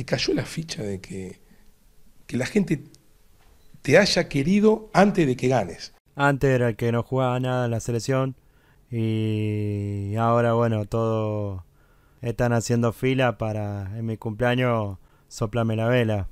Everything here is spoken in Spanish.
te cayó la ficha de que, la gente te haya querido antes de que ganes. Antes era el que no jugaba nada en la selección y ahora bueno, todo están haciendo fila para en mi cumpleaños soplame la vela.